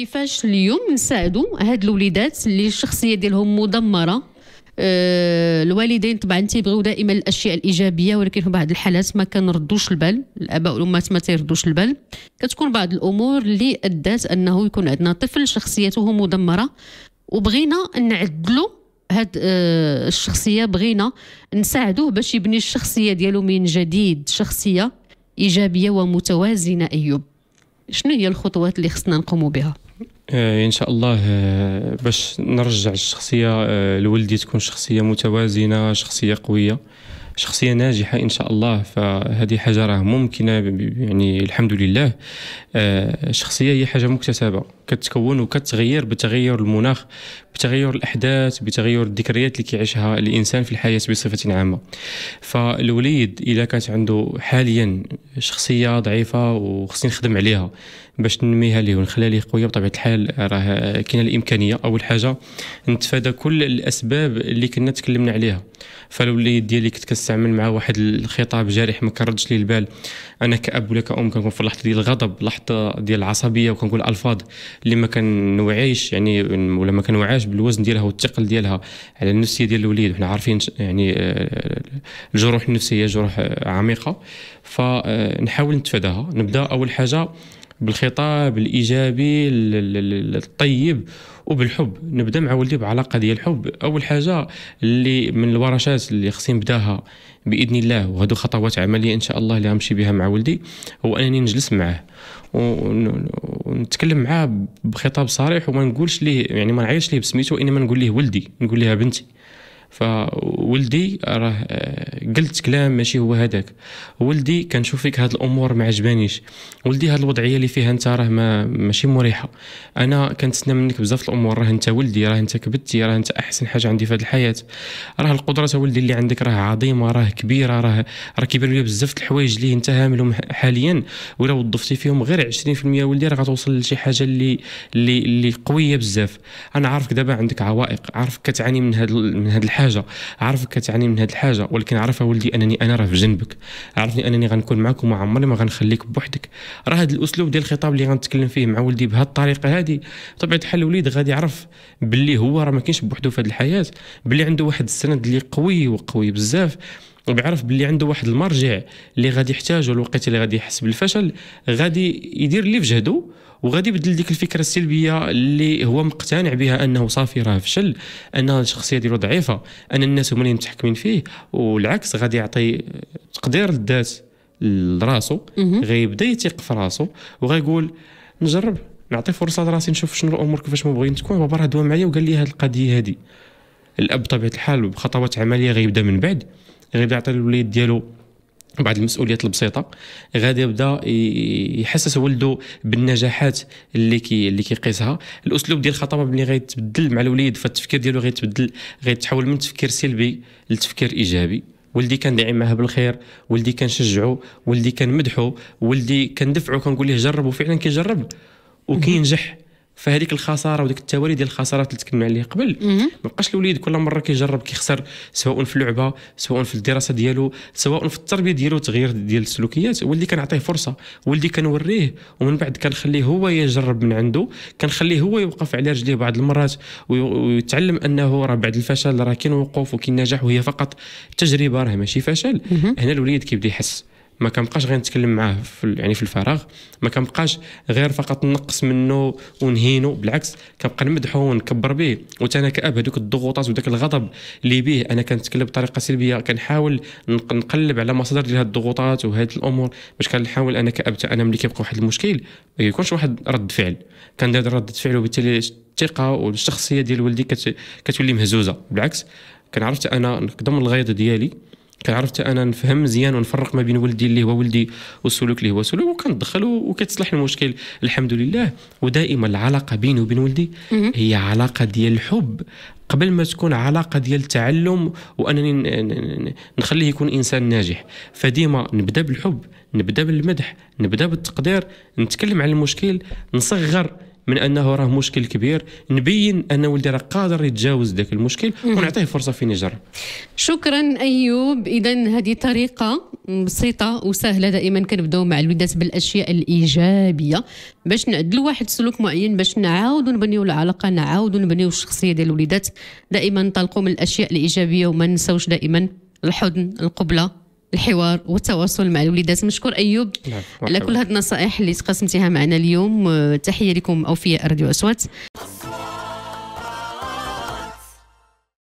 كيفاش اليوم نساعدوا هاد الوليدات اللي الشخصيه ديالهم مدمره آه، الوالدين طبعا تيبغيو دائما الاشياء الايجابيه ولكن في بعض الحالات ما كنردوش البال الاباء والامهات ما تيردوش البال كتكون بعض الامور اللي ادات انه يكون عندنا طفل شخصيته مدمره وبغينا نعدلو هاد آه، الشخصيه بغينا نساعدوه باش يبني الشخصيه ديالو من جديد شخصيه ايجابيه ومتوازنه ايوب شنو هي الخطوات اللي خصنا نقوموا بها آه، ان شاء الله آه، باش نرجع الشخصيه آه، لولدي تكون شخصيه متوازنه شخصيه قويه شخصيه ناجحه ان شاء الله فهذه حاجه راه ممكنه يعني الحمد لله الشخصيه هي حاجه مكتسبه كتكون وكتغير بتغير المناخ بتغير الاحداث بتغير الذكريات اللي كيعيشها الانسان في الحياه بصفه عامه فالوليد اذا كانت عنده حاليا شخصيه ضعيفه وخصني نخدم عليها باش ننميها ليه ونخليها ليه قويه بطبيعه الحال راه كاينه الامكانيه اول حاجه نتفادى كل الاسباب اللي كنا تكلمنا عليها فالوليد ديالي كنت كنستعمل معاه واحد الخطاب جارح ما كنردش ليه البال انا كاب ولا كام كنكون في لحظه ديال الغضب لحظه ديال العصبيه وكنقول الفاظ اللي ما كنوعيش يعني ولا ما كنوعاش بالوزن ديالها والثقل ديالها على النفسيه ديال الوليد وحنا عارفين يعني آه، الجروح النفسيه جروح عميقه فنحاول نتفاداها نبدا اول حاجه بالخطاب الايجابي الطيب وبالحب نبدا مع ولدي بعلاقه ديال الحب اول حاجه اللي من الورشات اللي خصني نبداها باذن الله وهذو خطوات عمليه ان شاء الله اللي غنمشي بها مع ولدي هو انني نجلس معاه ونتكلم معاه بخطاب صريح وما نقولش ليه يعني ما نعيش ليه بسميتو انما نقول ليه ولدي نقول ليها بنتي فولدي راه آه، قلت كلام ماشي هو هذاك ولدي كنشوف فيك هاد الامور ما عجبانيش ولدي هاد الوضعيه اللي فيها انت راه ما ماشي مريحه انا كنتسنى منك بزاف الامور راه انت ولدي راه انت كبتي راه انت احسن حاجه عندي في هاد الحياه راه القدره ولدي اللي عندك راه عظيمه راه كبيره راه راه كيبان لي بزاف الحوايج اللي انت هاملهم حاليا ولا وظفتي فيهم غير 20% ولدي راه غتوصل لشي حاجه اللي اللي اللي قويه بزاف انا عارفك دابا عندك عوائق عارفك كتعاني من هاد من هاد الحاجة الحاجه عارفك كتعاني من هذه الحاجه ولكن عرف ولدي انني انا راه في جنبك عرفني انني غنكون معك وما عمري ما غنخليك بوحدك راه هذا الاسلوب ديال الخطاب اللي غنتكلم فيه مع ولدي بهاد الطريقه هادي بطبيعه الحال الوليد غادي يعرف باللي هو راه ما كاينش بوحدو في هذه الحياه باللي عنده واحد السند اللي قوي وقوي بزاف وبيعرف باللي عنده واحد المرجع اللي غادي يحتاجه الوقت اللي غادي يحس بالفشل غادي يدير اللي في جهده وغادي يبدل ديك الفكره السلبيه اللي هو مقتنع بها انه صافي راه فشل ان الشخصيه ديالو ضعيفه ان الناس هما اللي متحكمين فيه والعكس غادي يعطي تقدير الذات لراسو غيبدا يثق في راسو وغايقول نجرب نعطي فرصه لراسي نشوف شنو الامور كيفاش ما بغيت تكون بابا راه دوا معايا وقال لي هذه القضيه هذه الاب بطبيعه الحال بخطوات عمليه غيبدا من بعد غيبدا يعطي الوليد ديالو بعض المسؤوليات البسيطه غادي يبدا يحسس ولده بالنجاحات اللي كي اللي كيقيسها الاسلوب ديال الخطابه ملي غيتبدل مع الوليد فالتفكير ديالو غيتبدل غيتحول من تفكير سلبي لتفكير ايجابي ولدي كان داعم معاه بالخير ولدي كان شجعو ولدي كان مدحو ولدي كندفعو كنقول ليه جرب وفعلا كيجرب وكينجح فهذيك الخساره وديك التوالي ديال الخسارات اللي تكلمنا عليه قبل ما بقاش الوليد كل مره كيجرب كيخسر سواء في اللعبه سواء في الدراسه ديالو سواء في التربيه ديالو تغيير ديال السلوكيات واللي كنعطيه فرصه واللي كنوريه ومن بعد كنخليه هو يجرب من عنده كنخليه هو يوقف على رجليه بعض المرات ويتعلم انه راه بعد الفشل راه كاين وقوف وكاين نجاح وهي فقط تجربه راه ماشي فشل هنا الوليد كيبدا يحس ما كنبقاش غير نتكلم معاه في يعني في الفراغ ما كنبقاش غير فقط نقص منه ونهينو بالعكس كنبقى نمدحه ونكبر به وتا انا كاب هذوك الضغوطات وذاك الغضب اللي به انا كنتكلم بطريقه سلبيه كنحاول نقلب على مصادر ديال الضغوطات وهذه الامور باش كنحاول انا كاب تا انا ملي كيبقى واحد المشكل ما يكونش واحد رد فعل كندير رد فعل وبالتالي الثقه والشخصيه ديال ولدي كتولي مهزوزه بالعكس كنعرف انا نقدم الغيض ديالي كان عرفت انا نفهم مزيان ونفرق ما بين ولدي اللي هو ولدي والسلوك اللي هو سلوك وكندخل وكتصلح المشكل الحمد لله ودائما العلاقه بيني وبين ولدي هي علاقه ديال الحب قبل ما تكون علاقه ديال التعلم وانني نخليه يكون انسان ناجح فديما نبدا بالحب نبدا بالمدح نبدا بالتقدير نتكلم على المشكل نصغر من انه راه مشكل كبير نبين ان ولدي راه قادر يتجاوز ذاك المشكل ونعطيه فرصه فين نجر شكرا ايوب اذا هذه طريقه بسيطه وسهله دائما كنبداو مع الوليدات بالاشياء الايجابيه باش نعدلوا واحد سلوك معين باش نعاودوا نبنيو العلاقه نعاودوا نبنيو الشخصيه ديال الوليدات دائما نطلقوا من الاشياء الايجابيه وما نساوش دائما الحضن القبله الحوار والتواصل مع الوليدات مشكور ايوب نعم، على كل هذه النصائح اللي تقاسمتيها معنا اليوم آه، تحيه لكم اوفياء راديو اصوات